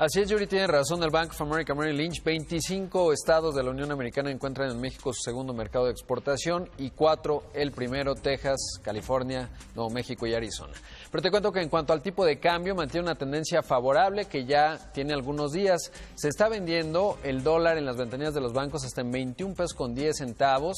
Así es, Yuri, tiene razón el Bank of America Mary Lynch. 25 estados de la Unión Americana encuentran en México su segundo mercado de exportación y cuatro el primero, Texas, California, Nuevo México y Arizona. Pero te cuento que en cuanto al tipo de cambio, mantiene una tendencia favorable que ya tiene algunos días. Se está vendiendo el dólar en las ventanillas de los bancos hasta en 21 pesos con 10 centavos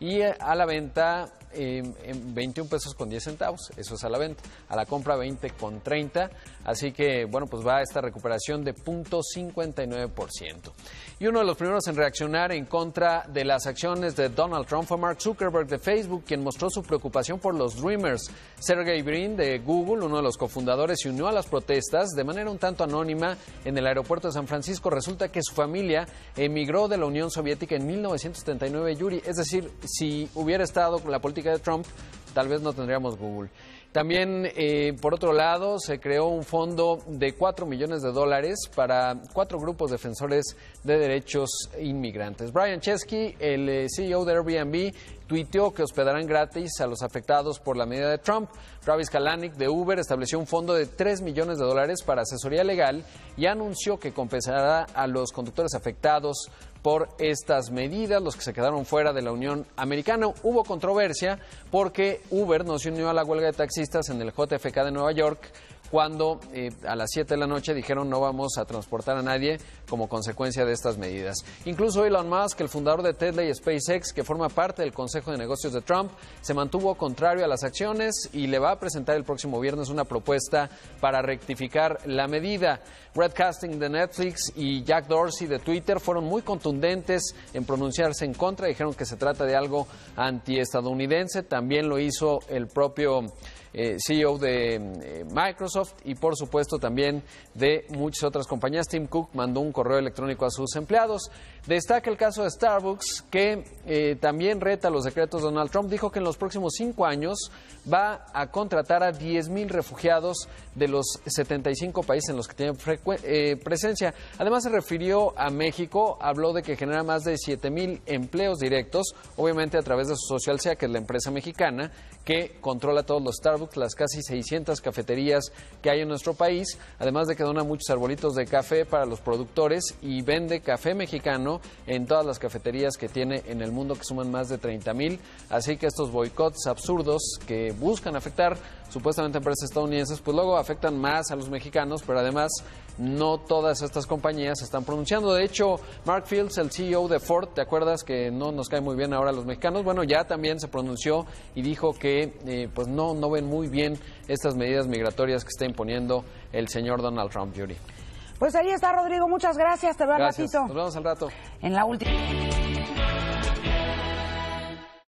y eh, a la venta en 21 pesos con 10 centavos, eso es a la venta, a la compra 20 con 30, así que bueno, pues va a esta recuperación de 0.59%. Y uno de los primeros en reaccionar en contra de las acciones de Donald Trump fue Mark Zuckerberg de Facebook, quien mostró su preocupación por los Dreamers. Sergey Brin de Google, uno de los cofundadores, se unió a las protestas de manera un tanto anónima en el aeropuerto de San Francisco. Resulta que su familia emigró de la Unión Soviética en 1979, Yuri, es decir, si hubiera estado con la política de Trump, tal vez no tendríamos Google. También, eh, por otro lado, se creó un fondo de 4 millones de dólares para cuatro grupos defensores de derechos inmigrantes. Brian Chesky, el eh, CEO de Airbnb, tuiteó que hospedarán gratis a los afectados por la medida de Trump. Travis Kalanick de Uber estableció un fondo de 3 millones de dólares para asesoría legal y anunció que compensará a los conductores afectados por estas medidas, los que se quedaron fuera de la Unión Americana. Hubo controversia porque Uber no se unió a la huelga de taxistas en el JFK de Nueva York cuando eh, a las 7 de la noche dijeron no vamos a transportar a nadie como consecuencia de estas medidas. Incluso Elon Musk, el fundador de Tesla y SpaceX, que forma parte del Consejo de Negocios de Trump, se mantuvo contrario a las acciones y le va a presentar el próximo viernes una propuesta para rectificar la medida. Redcasting de Netflix y Jack Dorsey de Twitter fueron muy contundentes en pronunciarse en contra, dijeron que se trata de algo antiestadounidense, también lo hizo el propio eh, CEO de eh, Microsoft y por supuesto también de muchas otras compañías. Tim Cook mandó un correo electrónico a sus empleados. Destaca el caso de Starbucks que eh, también reta los decretos de Donald Trump. Dijo que en los próximos cinco años va a contratar a mil refugiados de los 75 países en los que tiene eh, presencia. Además se refirió a México, habló de que genera más de mil empleos directos, obviamente a través de su social SEA, que es la empresa mexicana que controla todos los Starbucks, las casi 600 cafeterías que hay en nuestro país, además de que dona muchos arbolitos de café para los productores y vende café mexicano en todas las cafeterías que tiene en el mundo, que suman más de 30 mil. Así que estos boicots absurdos que buscan afectar supuestamente empresas estadounidenses, pues luego afectan más a los mexicanos, pero además no todas estas compañías se están pronunciando. De hecho, Mark Fields, el CEO de Ford, ¿te acuerdas que no nos cae muy bien ahora los mexicanos? Bueno, ya también se pronunció y dijo que eh, pues no, no ven muy bien estas medidas migratorias que está imponiendo el señor Donald Trump, Yuri. Pues ahí está, Rodrigo. Muchas gracias. Te veo al ratito. Nos vemos al rato. En la última.